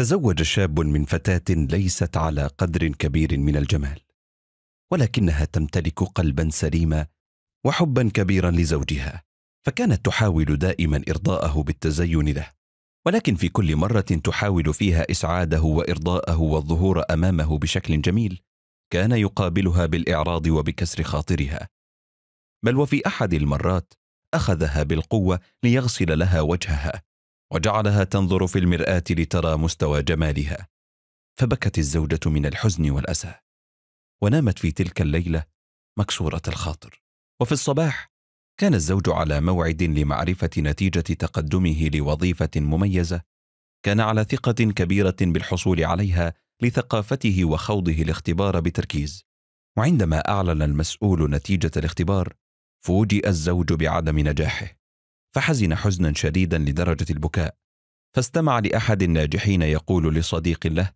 تزوج شاب من فتاة ليست على قدر كبير من الجمال، ولكنها تمتلك قلبا سليما وحبا كبيرا لزوجها، فكانت تحاول دائما إرضاءه بالتزين له، ولكن في كل مرة تحاول فيها إسعاده وإرضاءه والظهور أمامه بشكل جميل، كان يقابلها بالإعراض وبكسر خاطرها. بل وفي أحد المرات أخذها بالقوة ليغسل لها وجهها، وجعلها تنظر في المراه لترى مستوى جمالها فبكت الزوجه من الحزن والاسى ونامت في تلك الليله مكسوره الخاطر وفي الصباح كان الزوج على موعد لمعرفه نتيجه تقدمه لوظيفه مميزه كان على ثقه كبيره بالحصول عليها لثقافته وخوضه الاختبار بتركيز وعندما اعلن المسؤول نتيجه الاختبار فوجئ الزوج بعدم نجاحه فحزن حزنا شديدا لدرجه البكاء فاستمع لاحد الناجحين يقول لصديق له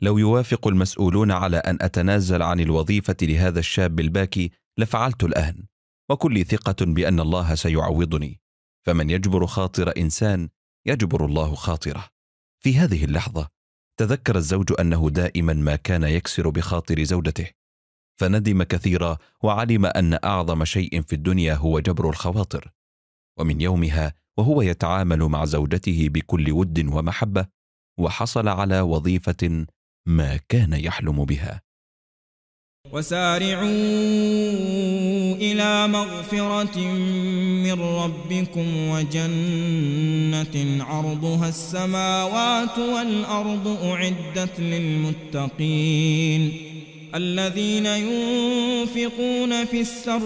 لو يوافق المسؤولون على ان اتنازل عن الوظيفه لهذا الشاب الباكي لفعلت الان وكلي ثقه بان الله سيعوضني فمن يجبر خاطر انسان يجبر الله خاطره في هذه اللحظه تذكر الزوج انه دائما ما كان يكسر بخاطر زوجته فندم كثيرا وعلم ان اعظم شيء في الدنيا هو جبر الخواطر ومن يومها وهو يتعامل مع زوجته بكل ود ومحبه وحصل على وظيفه ما كان يحلم بها وسارعوا إلى مغفرة من ربكم وجنة عرضها السماوات والأرض أعدت للمتقين الذين ينفقون في السراء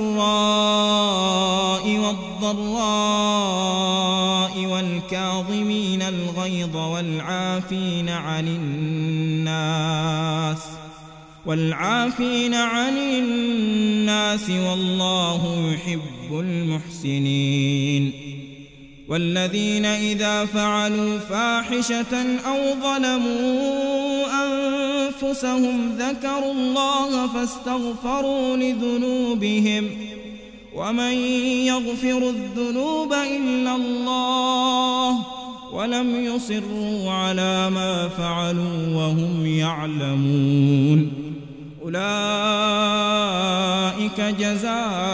والضراء والكاظمين الغيظ والعافين عن الناس والعافين عن الناس والله يحب المحسنين والذين إذا فعلوا فاحشة أو ظلموا أن أنفسهم ذكروا الله فاستغفروا لذنوبهم ومن يغفر الذنوب إلا الله ولم يصروا على ما فعلوا وهم يعلمون أولئك جزاؤهم